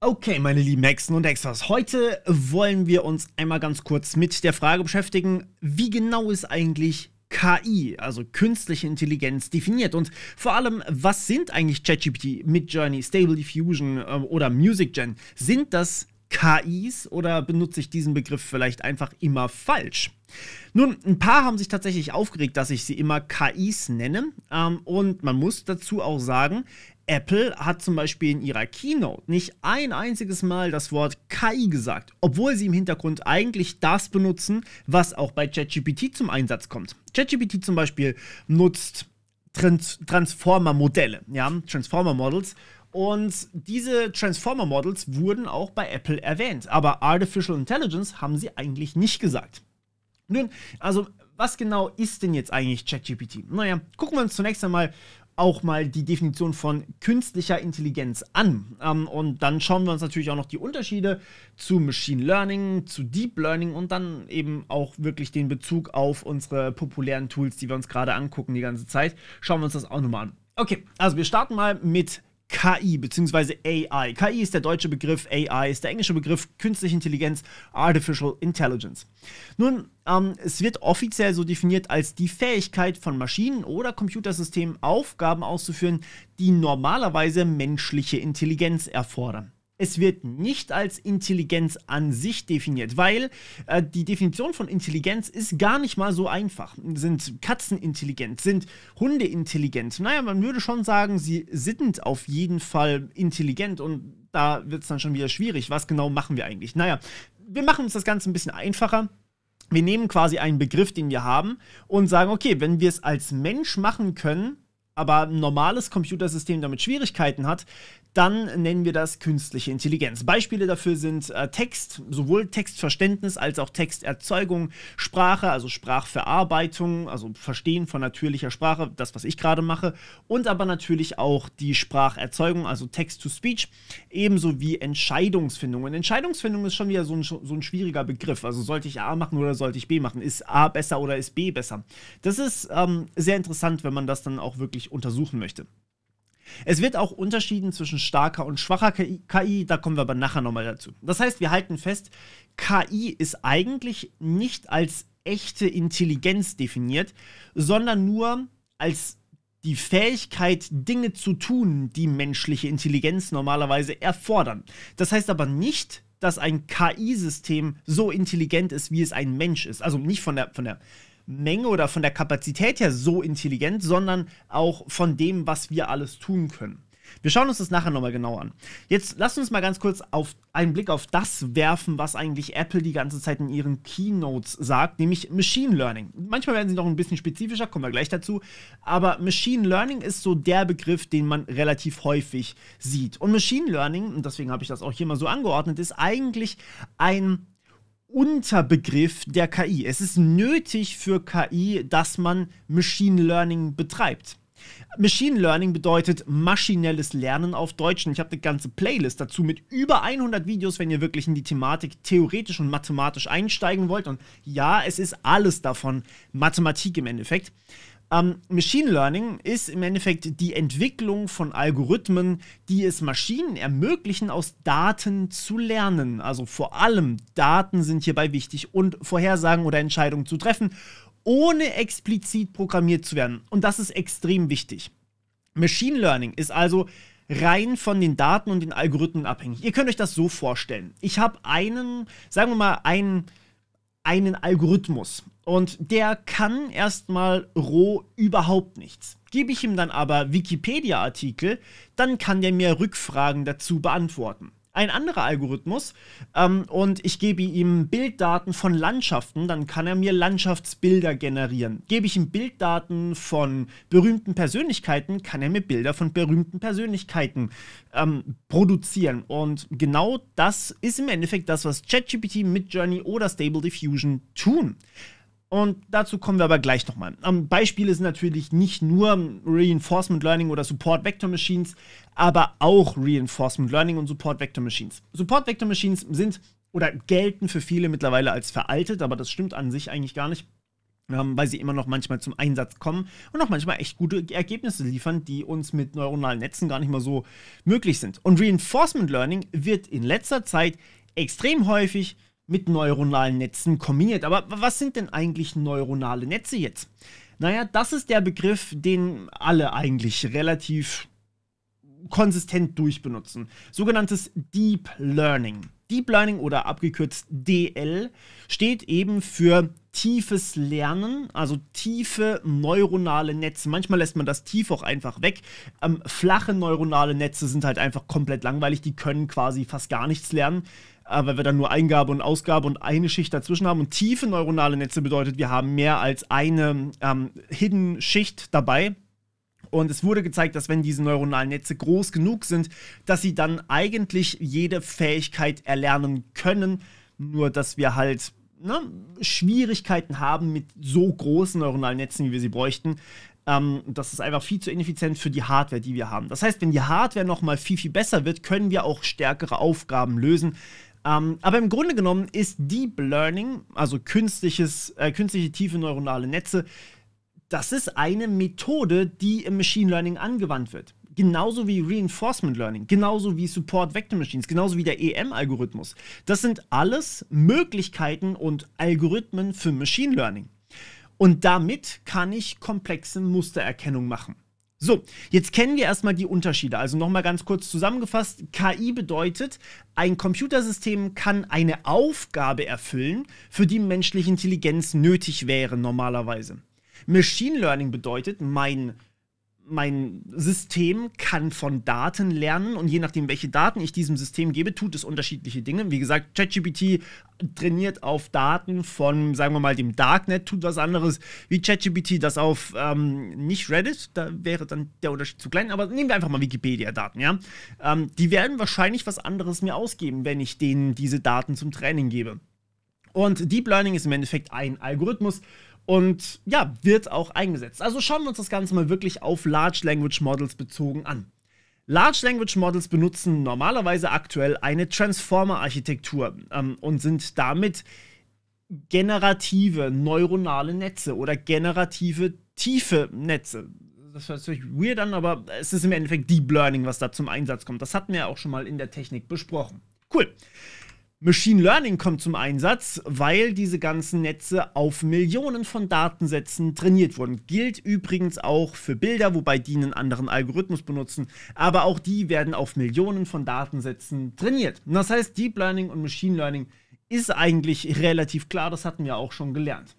Okay, meine lieben Hexen und Hexers, heute wollen wir uns einmal ganz kurz mit der Frage beschäftigen, wie genau ist eigentlich KI, also künstliche Intelligenz, definiert? Und vor allem, was sind eigentlich ChatGPT, Midjourney, Stable Diffusion äh, oder MusicGen? Sind das KIs oder benutze ich diesen Begriff vielleicht einfach immer falsch? Nun, ein paar haben sich tatsächlich aufgeregt, dass ich sie immer KIs nenne. Ähm, und man muss dazu auch sagen, Apple hat zum Beispiel in ihrer Keynote nicht ein einziges Mal das Wort KI gesagt, obwohl sie im Hintergrund eigentlich das benutzen, was auch bei ChatGPT zum Einsatz kommt. ChatGPT zum Beispiel nutzt Trans Transformer-Modelle, ja, Transformer-Models. Und diese Transformer-Models wurden auch bei Apple erwähnt, aber Artificial Intelligence haben sie eigentlich nicht gesagt. Nun, also was genau ist denn jetzt eigentlich ChatGPT? Naja, gucken wir uns zunächst einmal auch mal die Definition von künstlicher Intelligenz an. Ähm, und dann schauen wir uns natürlich auch noch die Unterschiede zu Machine Learning, zu Deep Learning und dann eben auch wirklich den Bezug auf unsere populären Tools, die wir uns gerade angucken die ganze Zeit. Schauen wir uns das auch nochmal an. Okay, also wir starten mal mit KI bzw. AI. KI ist der deutsche Begriff, AI ist der englische Begriff künstliche Intelligenz, Artificial Intelligence. Nun, ähm, es wird offiziell so definiert als die Fähigkeit von Maschinen oder Computersystemen Aufgaben auszuführen, die normalerweise menschliche Intelligenz erfordern. Es wird nicht als Intelligenz an sich definiert, weil äh, die Definition von Intelligenz ist gar nicht mal so einfach. Sind Katzen intelligent? Sind Hunde intelligent? Naja, man würde schon sagen, sie sind auf jeden Fall intelligent und da wird es dann schon wieder schwierig. Was genau machen wir eigentlich? Naja, wir machen uns das Ganze ein bisschen einfacher. Wir nehmen quasi einen Begriff, den wir haben, und sagen, okay, wenn wir es als Mensch machen können, aber ein normales Computersystem damit Schwierigkeiten hat, dann nennen wir das künstliche Intelligenz. Beispiele dafür sind äh, Text, sowohl Textverständnis als auch Texterzeugung, Sprache, also Sprachverarbeitung, also Verstehen von natürlicher Sprache, das, was ich gerade mache, und aber natürlich auch die Spracherzeugung, also Text-to-Speech, ebenso wie Entscheidungsfindung. Und Entscheidungsfindung ist schon wieder so ein, so ein schwieriger Begriff. Also sollte ich A machen oder sollte ich B machen? Ist A besser oder ist B besser? Das ist ähm, sehr interessant, wenn man das dann auch wirklich untersuchen möchte. Es wird auch unterschieden zwischen starker und schwacher KI, da kommen wir aber nachher nochmal dazu. Das heißt, wir halten fest, KI ist eigentlich nicht als echte Intelligenz definiert, sondern nur als die Fähigkeit, Dinge zu tun, die menschliche Intelligenz normalerweise erfordern. Das heißt aber nicht, dass ein KI-System so intelligent ist, wie es ein Mensch ist. Also nicht von der, von der Menge oder von der Kapazität her so intelligent, sondern auch von dem, was wir alles tun können. Wir schauen uns das nachher nochmal genau an. Jetzt lasst uns mal ganz kurz auf einen Blick auf das werfen, was eigentlich Apple die ganze Zeit in ihren Keynotes sagt, nämlich Machine Learning. Manchmal werden sie noch ein bisschen spezifischer, kommen wir gleich dazu. Aber Machine Learning ist so der Begriff, den man relativ häufig sieht. Und Machine Learning, und deswegen habe ich das auch hier mal so angeordnet, ist eigentlich ein Unterbegriff der KI. Es ist nötig für KI, dass man Machine Learning betreibt. Machine Learning bedeutet maschinelles Lernen auf Deutsch. Und ich habe eine ganze Playlist dazu mit über 100 Videos, wenn ihr wirklich in die Thematik theoretisch und mathematisch einsteigen wollt. Und ja, es ist alles davon Mathematik im Endeffekt. Ähm, Machine Learning ist im Endeffekt die Entwicklung von Algorithmen, die es Maschinen ermöglichen, aus Daten zu lernen. Also vor allem Daten sind hierbei wichtig und Vorhersagen oder Entscheidungen zu treffen, ohne explizit programmiert zu werden. Und das ist extrem wichtig. Machine Learning ist also rein von den Daten und den Algorithmen abhängig. Ihr könnt euch das so vorstellen. Ich habe einen, sagen wir mal, einen einen Algorithmus. Und der kann erstmal roh überhaupt nichts. Gebe ich ihm dann aber Wikipedia-Artikel, dann kann der mir Rückfragen dazu beantworten ein anderer Algorithmus ähm, und ich gebe ihm Bilddaten von Landschaften, dann kann er mir Landschaftsbilder generieren. Gebe ich ihm Bilddaten von berühmten Persönlichkeiten, kann er mir Bilder von berühmten Persönlichkeiten ähm, produzieren. Und genau das ist im Endeffekt das, was ChatGPT, Midjourney oder Stable Diffusion tun. Und dazu kommen wir aber gleich nochmal. Ähm, Beispiele sind natürlich nicht nur Reinforcement Learning oder Support Vector Machines, aber auch Reinforcement Learning und Support Vector Machines. Support Vector Machines sind oder gelten für viele mittlerweile als veraltet, aber das stimmt an sich eigentlich gar nicht, ähm, weil sie immer noch manchmal zum Einsatz kommen und auch manchmal echt gute Ergebnisse liefern, die uns mit neuronalen Netzen gar nicht mal so möglich sind. Und Reinforcement Learning wird in letzter Zeit extrem häufig mit neuronalen Netzen kombiniert. Aber was sind denn eigentlich neuronale Netze jetzt? Naja, das ist der Begriff, den alle eigentlich relativ konsistent durchbenutzen. Sogenanntes Deep Learning. Deep Learning oder abgekürzt DL steht eben für tiefes Lernen, also tiefe neuronale Netze. Manchmal lässt man das tief auch einfach weg. Ähm, flache neuronale Netze sind halt einfach komplett langweilig, die können quasi fast gar nichts lernen weil wir dann nur Eingabe und Ausgabe und eine Schicht dazwischen haben. Und tiefe neuronale Netze bedeutet, wir haben mehr als eine ähm, Hidden Schicht dabei. Und es wurde gezeigt, dass wenn diese neuronalen Netze groß genug sind, dass sie dann eigentlich jede Fähigkeit erlernen können. Nur dass wir halt ne, Schwierigkeiten haben mit so großen neuronalen Netzen, wie wir sie bräuchten. Ähm, das ist einfach viel zu ineffizient für die Hardware, die wir haben. Das heißt, wenn die Hardware nochmal viel, viel besser wird, können wir auch stärkere Aufgaben lösen. Ähm, aber im Grunde genommen ist Deep Learning, also künstliches, äh, künstliche tiefe neuronale Netze, das ist eine Methode, die im Machine Learning angewandt wird. Genauso wie Reinforcement Learning, genauso wie Support Vector Machines, genauso wie der EM-Algorithmus. Das sind alles Möglichkeiten und Algorithmen für Machine Learning. Und damit kann ich komplexe Mustererkennung machen. So, jetzt kennen wir erstmal die Unterschiede. Also nochmal ganz kurz zusammengefasst, KI bedeutet, ein Computersystem kann eine Aufgabe erfüllen, für die menschliche Intelligenz nötig wäre normalerweise. Machine Learning bedeutet, mein mein System kann von Daten lernen und je nachdem, welche Daten ich diesem System gebe, tut es unterschiedliche Dinge. Wie gesagt, ChatGPT trainiert auf Daten von, sagen wir mal, dem Darknet, tut was anderes wie ChatGPT, das auf ähm, nicht Reddit, da wäre dann der Unterschied zu klein, aber nehmen wir einfach mal Wikipedia-Daten, ja. Ähm, die werden wahrscheinlich was anderes mir ausgeben, wenn ich denen diese Daten zum Training gebe. Und Deep Learning ist im Endeffekt ein Algorithmus, und ja, wird auch eingesetzt. Also schauen wir uns das Ganze mal wirklich auf Large Language Models bezogen an. Large Language Models benutzen normalerweise aktuell eine Transformer-Architektur ähm, und sind damit generative neuronale Netze oder generative tiefe Netze. Das hört sich weird an, aber es ist im Endeffekt Deep Learning, was da zum Einsatz kommt. Das hatten wir ja auch schon mal in der Technik besprochen. Cool. Machine Learning kommt zum Einsatz, weil diese ganzen Netze auf Millionen von Datensätzen trainiert wurden. Gilt übrigens auch für Bilder, wobei die einen anderen Algorithmus benutzen, aber auch die werden auf Millionen von Datensätzen trainiert. Und das heißt, Deep Learning und Machine Learning ist eigentlich relativ klar, das hatten wir auch schon gelernt.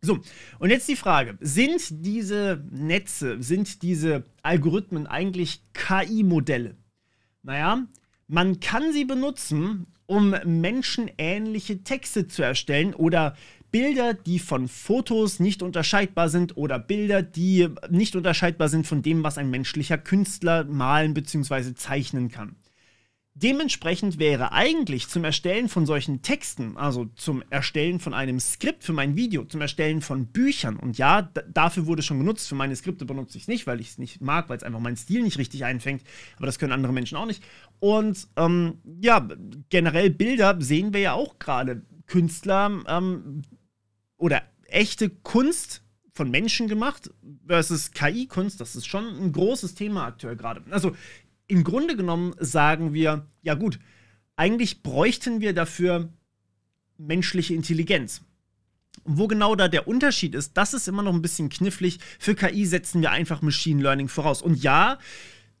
So, und jetzt die Frage, sind diese Netze, sind diese Algorithmen eigentlich KI-Modelle? Naja, man kann sie benutzen, um menschenähnliche Texte zu erstellen oder Bilder, die von Fotos nicht unterscheidbar sind oder Bilder, die nicht unterscheidbar sind von dem, was ein menschlicher Künstler malen bzw. zeichnen kann. Dementsprechend wäre eigentlich zum Erstellen von solchen Texten, also zum Erstellen von einem Skript für mein Video, zum Erstellen von Büchern, und ja, dafür wurde schon genutzt, für meine Skripte benutze ich es nicht, weil ich es nicht mag, weil es einfach meinen Stil nicht richtig einfängt, aber das können andere Menschen auch nicht. Und ähm, ja, generell Bilder sehen wir ja auch gerade. Künstler ähm, oder echte Kunst von Menschen gemacht versus KI-Kunst, das ist schon ein großes Thema aktuell gerade. Also im Grunde genommen sagen wir, ja gut, eigentlich bräuchten wir dafür menschliche Intelligenz. Und wo genau da der Unterschied ist, das ist immer noch ein bisschen knifflig. Für KI setzen wir einfach Machine Learning voraus. Und ja,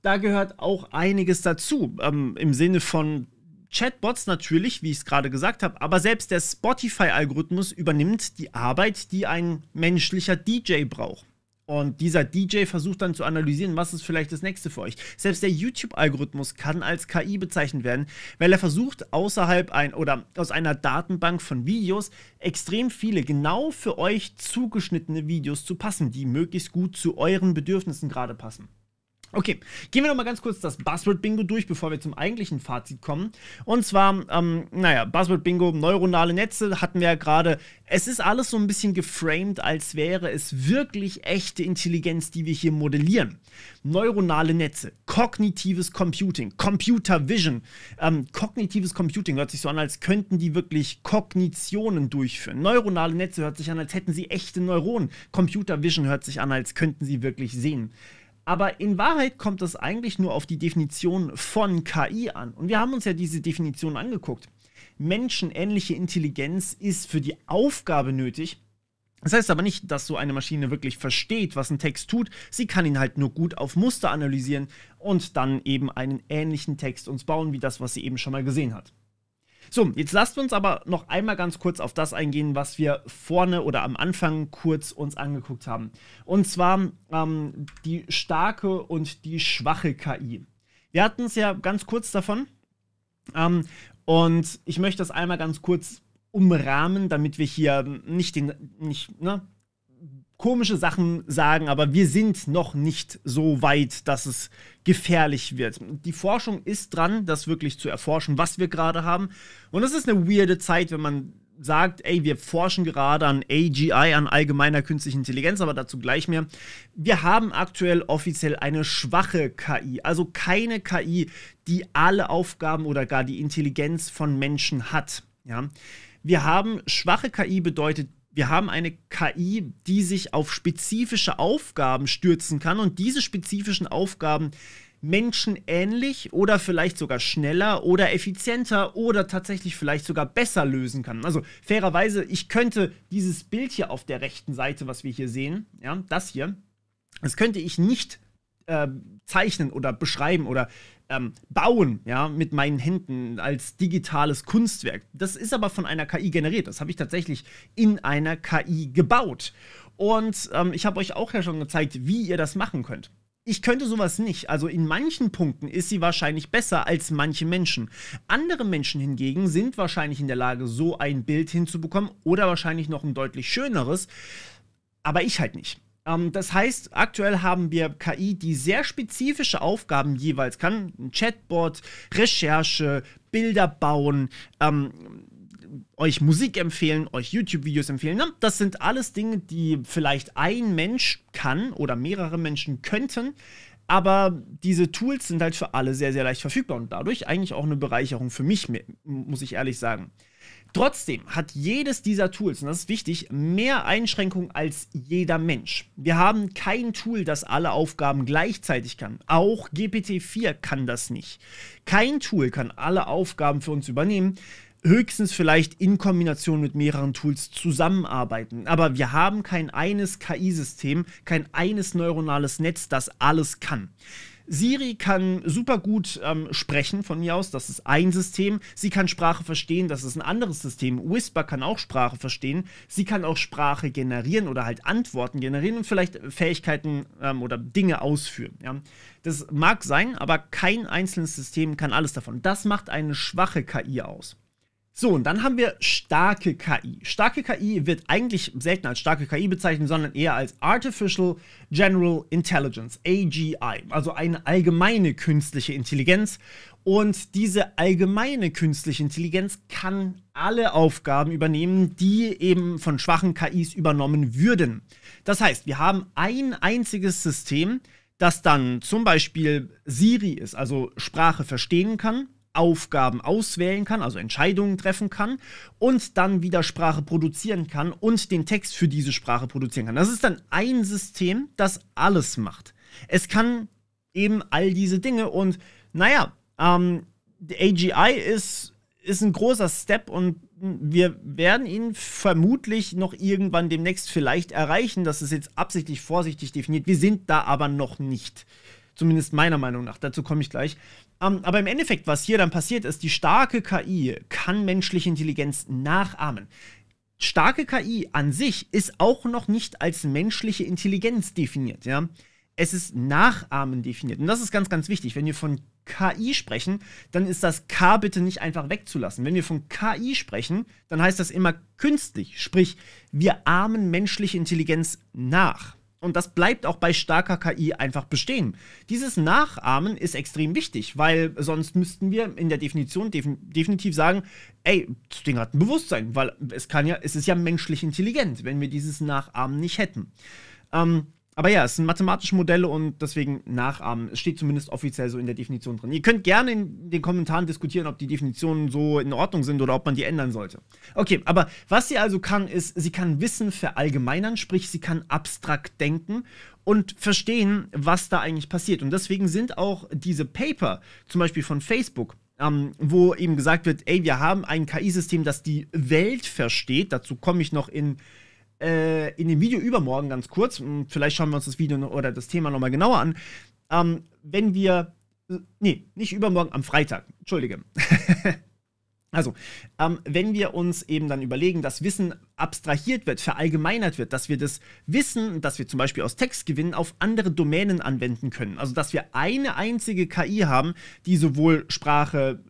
da gehört auch einiges dazu. Ähm, Im Sinne von Chatbots natürlich, wie ich es gerade gesagt habe, aber selbst der Spotify-Algorithmus übernimmt die Arbeit, die ein menschlicher DJ braucht. Und dieser DJ versucht dann zu analysieren, was ist vielleicht das nächste für euch. Selbst der YouTube-Algorithmus kann als KI bezeichnet werden, weil er versucht, außerhalb ein oder aus einer Datenbank von Videos extrem viele genau für euch zugeschnittene Videos zu passen, die möglichst gut zu euren Bedürfnissen gerade passen. Okay, gehen wir nochmal ganz kurz das Buzzword-Bingo durch, bevor wir zum eigentlichen Fazit kommen. Und zwar, ähm, naja, Buzzword-Bingo, neuronale Netze hatten wir ja gerade. Es ist alles so ein bisschen geframed, als wäre es wirklich echte Intelligenz, die wir hier modellieren. Neuronale Netze, kognitives Computing, Computer Vision. Ähm, kognitives Computing hört sich so an, als könnten die wirklich Kognitionen durchführen. Neuronale Netze hört sich an, als hätten sie echte Neuronen. Computer Vision hört sich an, als könnten sie wirklich sehen. Aber in Wahrheit kommt es eigentlich nur auf die Definition von KI an. Und wir haben uns ja diese Definition angeguckt. Menschenähnliche Intelligenz ist für die Aufgabe nötig. Das heißt aber nicht, dass so eine Maschine wirklich versteht, was ein Text tut. Sie kann ihn halt nur gut auf Muster analysieren und dann eben einen ähnlichen Text uns bauen, wie das, was sie eben schon mal gesehen hat. So, jetzt lasst uns aber noch einmal ganz kurz auf das eingehen, was wir vorne oder am Anfang kurz uns angeguckt haben. Und zwar ähm, die starke und die schwache KI. Wir hatten es ja ganz kurz davon. Ähm, und ich möchte das einmal ganz kurz umrahmen, damit wir hier nicht den, nicht, ne, komische Sachen sagen, aber wir sind noch nicht so weit, dass es gefährlich wird. Die Forschung ist dran, das wirklich zu erforschen, was wir gerade haben. Und es ist eine weirde Zeit, wenn man sagt, ey, wir forschen gerade an AGI, an allgemeiner künstlicher Intelligenz, aber dazu gleich mehr. Wir haben aktuell offiziell eine schwache KI, also keine KI, die alle Aufgaben oder gar die Intelligenz von Menschen hat. Ja? Wir haben schwache KI bedeutet, wir haben eine KI, die sich auf spezifische Aufgaben stürzen kann und diese spezifischen Aufgaben menschenähnlich oder vielleicht sogar schneller oder effizienter oder tatsächlich vielleicht sogar besser lösen kann. Also fairerweise, ich könnte dieses Bild hier auf der rechten Seite, was wir hier sehen, ja, das hier, das könnte ich nicht äh, zeichnen oder beschreiben oder ähm, bauen, ja, mit meinen Händen als digitales Kunstwerk. Das ist aber von einer KI generiert. Das habe ich tatsächlich in einer KI gebaut. Und ähm, ich habe euch auch ja schon gezeigt, wie ihr das machen könnt. Ich könnte sowas nicht. Also in manchen Punkten ist sie wahrscheinlich besser als manche Menschen. Andere Menschen hingegen sind wahrscheinlich in der Lage, so ein Bild hinzubekommen oder wahrscheinlich noch ein deutlich schöneres. Aber ich halt nicht. Ähm, das heißt, aktuell haben wir KI, die sehr spezifische Aufgaben jeweils kann. Ein Chatbot, Recherche, Bilder bauen, ähm, euch Musik empfehlen, euch YouTube-Videos empfehlen. Ne? Das sind alles Dinge, die vielleicht ein Mensch kann oder mehrere Menschen könnten. Aber diese Tools sind halt für alle sehr, sehr leicht verfügbar und dadurch eigentlich auch eine Bereicherung für mich, muss ich ehrlich sagen. Trotzdem hat jedes dieser Tools, und das ist wichtig, mehr Einschränkungen als jeder Mensch. Wir haben kein Tool, das alle Aufgaben gleichzeitig kann. Auch GPT-4 kann das nicht. Kein Tool kann alle Aufgaben für uns übernehmen. Höchstens vielleicht in Kombination mit mehreren Tools zusammenarbeiten. Aber wir haben kein eines KI-System, kein eines neuronales Netz, das alles kann. Siri kann super gut ähm, sprechen von mir aus, das ist ein System. Sie kann Sprache verstehen, das ist ein anderes System. Whisper kann auch Sprache verstehen. Sie kann auch Sprache generieren oder halt Antworten generieren und vielleicht Fähigkeiten ähm, oder Dinge ausführen. Ja. Das mag sein, aber kein einzelnes System kann alles davon. Das macht eine schwache KI aus. So, und dann haben wir starke KI. Starke KI wird eigentlich selten als starke KI bezeichnet, sondern eher als Artificial General Intelligence, AGI, also eine allgemeine künstliche Intelligenz. Und diese allgemeine künstliche Intelligenz kann alle Aufgaben übernehmen, die eben von schwachen KIs übernommen würden. Das heißt, wir haben ein einziges System, das dann zum Beispiel Siri ist, also Sprache verstehen kann Aufgaben auswählen kann, also Entscheidungen treffen kann und dann wieder Sprache produzieren kann und den Text für diese Sprache produzieren kann. Das ist dann ein System, das alles macht. Es kann eben all diese Dinge und naja, ähm, AGI ist, ist ein großer Step und wir werden ihn vermutlich noch irgendwann demnächst vielleicht erreichen. Das ist jetzt absichtlich vorsichtig definiert. Wir sind da aber noch nicht. Zumindest meiner Meinung nach. Dazu komme ich gleich. Um, ähm, aber im Endeffekt, was hier dann passiert ist, die starke KI kann menschliche Intelligenz nachahmen. Starke KI an sich ist auch noch nicht als menschliche Intelligenz definiert, ja. Es ist Nachahmen definiert. Und das ist ganz, ganz wichtig. Wenn wir von KI sprechen, dann ist das K bitte nicht einfach wegzulassen. Wenn wir von KI sprechen, dann heißt das immer künstlich. Sprich, wir ahmen menschliche Intelligenz nach und das bleibt auch bei starker KI einfach bestehen. Dieses Nachahmen ist extrem wichtig, weil sonst müssten wir in der Definition def definitiv sagen, ey, das Ding hat ein Bewusstsein, weil es kann ja, es ist ja menschlich intelligent, wenn wir dieses Nachahmen nicht hätten. Ähm, aber ja, es sind mathematische Modelle und deswegen nachahmen. Es steht zumindest offiziell so in der Definition drin. Ihr könnt gerne in den Kommentaren diskutieren, ob die Definitionen so in Ordnung sind oder ob man die ändern sollte. Okay, aber was sie also kann, ist, sie kann Wissen verallgemeinern, sprich, sie kann abstrakt denken und verstehen, was da eigentlich passiert. Und deswegen sind auch diese Paper, zum Beispiel von Facebook, ähm, wo eben gesagt wird, ey, wir haben ein KI-System, das die Welt versteht. Dazu komme ich noch in äh, in dem Video übermorgen ganz kurz, hm, vielleicht schauen wir uns das Video oder das Thema nochmal genauer an, ähm, wenn wir, äh, nee, nicht übermorgen, am Freitag, entschuldige. Also, ähm, wenn wir uns eben dann überlegen, dass Wissen abstrahiert wird, verallgemeinert wird, dass wir das Wissen, das wir zum Beispiel aus Text gewinnen, auf andere Domänen anwenden können. Also, dass wir eine einzige KI haben, die sowohl Sprache,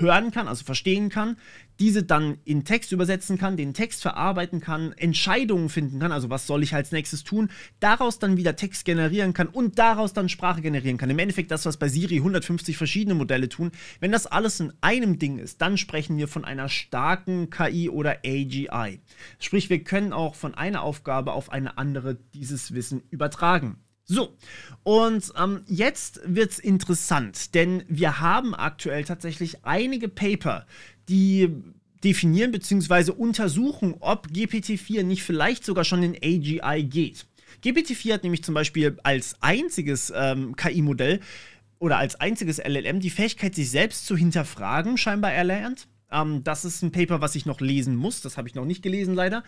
hören kann, also verstehen kann, diese dann in Text übersetzen kann, den Text verarbeiten kann, Entscheidungen finden kann, also was soll ich als nächstes tun, daraus dann wieder Text generieren kann und daraus dann Sprache generieren kann. Im Endeffekt das, was bei Siri 150 verschiedene Modelle tun. Wenn das alles in einem Ding ist, dann sprechen wir von einer starken KI oder AGI. Sprich, wir können auch von einer Aufgabe auf eine andere dieses Wissen übertragen. So, und ähm, jetzt es interessant, denn wir haben aktuell tatsächlich einige Paper, die definieren bzw. untersuchen, ob GPT-4 nicht vielleicht sogar schon in AGI geht. GPT-4 hat nämlich zum Beispiel als einziges ähm, KI-Modell oder als einziges LLM die Fähigkeit, sich selbst zu hinterfragen, scheinbar erlernt. Ähm, das ist ein Paper, was ich noch lesen muss. Das habe ich noch nicht gelesen, leider.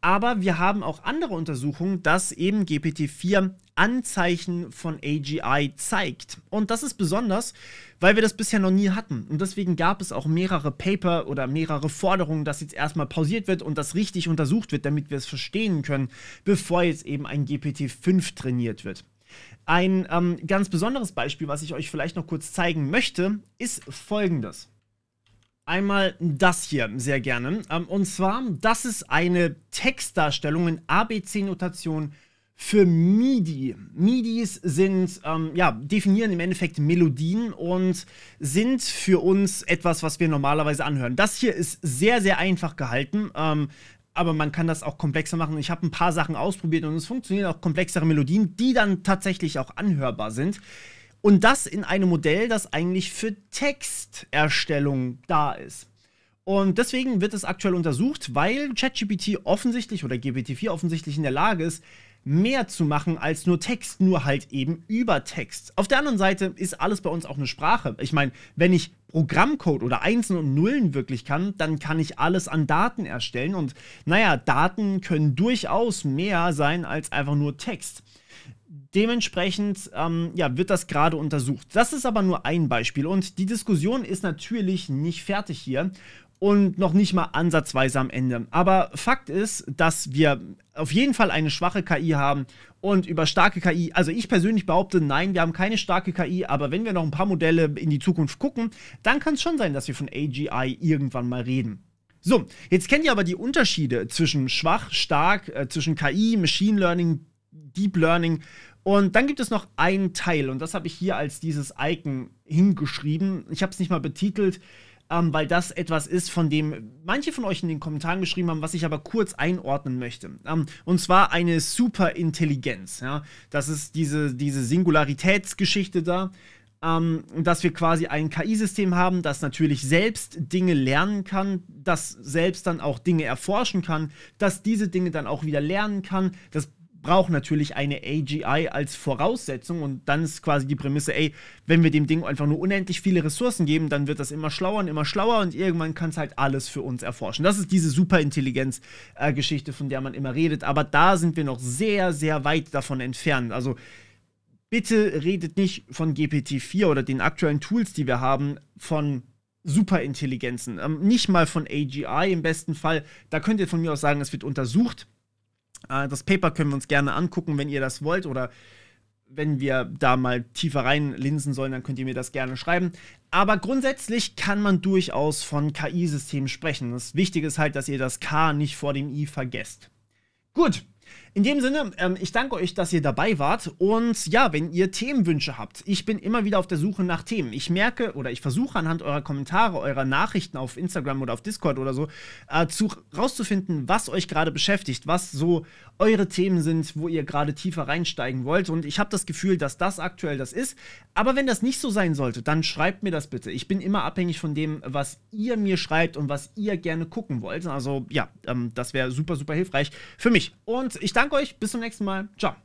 Aber wir haben auch andere Untersuchungen, dass eben GPT-4 Anzeichen von AGI zeigt. Und das ist besonders, weil wir das bisher noch nie hatten. Und deswegen gab es auch mehrere Paper oder mehrere Forderungen, dass jetzt erstmal pausiert wird und das richtig untersucht wird, damit wir es verstehen können, bevor jetzt eben ein GPT-5 trainiert wird. Ein ähm, ganz besonderes Beispiel, was ich euch vielleicht noch kurz zeigen möchte, ist folgendes einmal das hier sehr gerne. Ähm, und zwar, das ist eine Textdarstellung in ABC-Notation für MIDI. MIDIs sind, ähm, ja, definieren im Endeffekt Melodien und sind für uns etwas, was wir normalerweise anhören. Das hier ist sehr, sehr einfach gehalten. Ähm, aber man kann das auch komplexer machen. Ich habe ein paar Sachen ausprobiert und es funktionieren auch komplexere Melodien, die dann tatsächlich auch anhörbar sind. Und das in einem Modell, das eigentlich für Texterstellung da ist. Und deswegen wird es aktuell untersucht, weil ChatGPT offensichtlich oder GPT-4 offensichtlich in der Lage ist, mehr zu machen als nur Text, nur halt eben über Text. Auf der anderen Seite ist alles bei uns auch eine Sprache. Ich meine, wenn ich Programmcode oder Einsen und Nullen wirklich kann, dann kann ich alles an Daten erstellen. Und naja, Daten können durchaus mehr sein als einfach nur Text dementsprechend ähm, ja, wird das gerade untersucht. Das ist aber nur ein Beispiel und die Diskussion ist natürlich nicht fertig hier und noch nicht mal ansatzweise am Ende. Aber Fakt ist, dass wir auf jeden Fall eine schwache KI haben und über starke KI, also ich persönlich behaupte, nein, wir haben keine starke KI, aber wenn wir noch ein paar Modelle in die Zukunft gucken, dann kann es schon sein, dass wir von AGI irgendwann mal reden. So, jetzt kennt ihr aber die Unterschiede zwischen schwach, stark, äh, zwischen KI, Machine Learning, Deep Learning. Und dann gibt es noch einen Teil, und das habe ich hier als dieses Icon hingeschrieben. Ich habe es nicht mal betitelt, ähm, weil das etwas ist, von dem manche von euch in den Kommentaren geschrieben haben, was ich aber kurz einordnen möchte. Ähm, und zwar eine Superintelligenz. Ja? Das ist diese, diese Singularitätsgeschichte da. Ähm, dass wir quasi ein KI-System haben, das natürlich selbst Dinge lernen kann, das selbst dann auch Dinge erforschen kann, dass diese Dinge dann auch wieder lernen kann. Das braucht natürlich eine AGI als Voraussetzung und dann ist quasi die Prämisse, ey, wenn wir dem Ding einfach nur unendlich viele Ressourcen geben, dann wird das immer schlauer und immer schlauer und irgendwann kann es halt alles für uns erforschen. Das ist diese Superintelligenz-Geschichte, äh, von der man immer redet, aber da sind wir noch sehr, sehr weit davon entfernt. Also bitte redet nicht von GPT-4 oder den aktuellen Tools, die wir haben, von Superintelligenzen, ähm, nicht mal von AGI im besten Fall. Da könnt ihr von mir aus sagen, es wird untersucht äh, das Paper können wir uns gerne angucken, wenn ihr das wollt oder wenn wir da mal tiefer reinlinsen sollen, dann könnt ihr mir das gerne schreiben. Aber grundsätzlich kann man durchaus von KI-Systemen sprechen. Das Wichtige ist halt, dass ihr das K nicht vor dem I vergesst. Gut, in dem Sinne, ähm, ich danke euch, dass ihr dabei wart. Und ja, wenn ihr Themenwünsche habt, ich bin immer wieder auf der Suche nach Themen. Ich merke oder ich versuche anhand eurer Kommentare, eurer Nachrichten auf Instagram oder auf Discord oder so, äh, zu, rauszufinden, was euch gerade beschäftigt, was so eure Themen sind, wo ihr gerade tiefer reinsteigen wollt. Und ich habe das Gefühl, dass das aktuell das ist. Aber wenn das nicht so sein sollte, dann schreibt mir das bitte. Ich bin immer abhängig von dem, was ihr mir schreibt und was ihr gerne gucken wollt. Also ja, ähm, das wäre super, super hilfreich für mich. Und ich danke danke euch, bis zum nächsten Mal. Ciao.